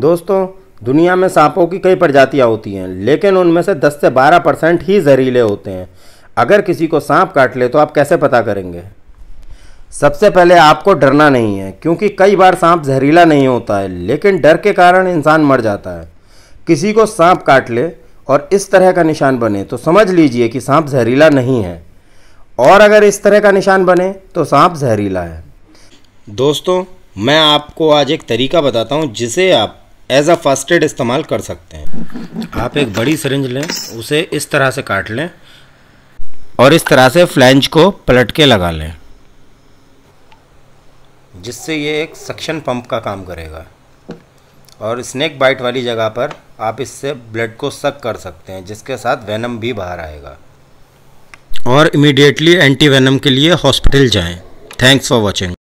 दोस्तों दुनिया में सांपों की कई प्रजातियाँ होती हैं लेकिन उनमें से 10 से 12 परसेंट ही जहरीले होते हैं अगर किसी को सांप काट ले तो आप कैसे पता करेंगे सबसे पहले आपको डरना नहीं है क्योंकि कई बार सांप जहरीला नहीं होता है लेकिन डर के कारण इंसान मर जाता है किसी को सांप काट ले और इस तरह का निशान बने तो समझ लीजिए कि सांप जहरीला नहीं है और अगर इस तरह का निशान बने तो सांप जहरीला है दोस्तों मैं आपको आज एक तरीका बताता हूँ जिसे आप एज अ फर्स्ट एड इस्तेमाल कर सकते हैं आप एक बड़ी सरिंज लें उसे इस तरह से काट लें और इस तरह से फ्लैंज को पलट के लगा लें जिससे ये एक सक्शन पंप का काम करेगा और स्नैक बाइट वाली जगह पर आप इससे ब्लड को सक कर सकते हैं जिसके साथ वेनम भी बाहर आएगा और इमीडिएटली एंटी वेनम के लिए हॉस्पिटल जाएं। Thanks for watching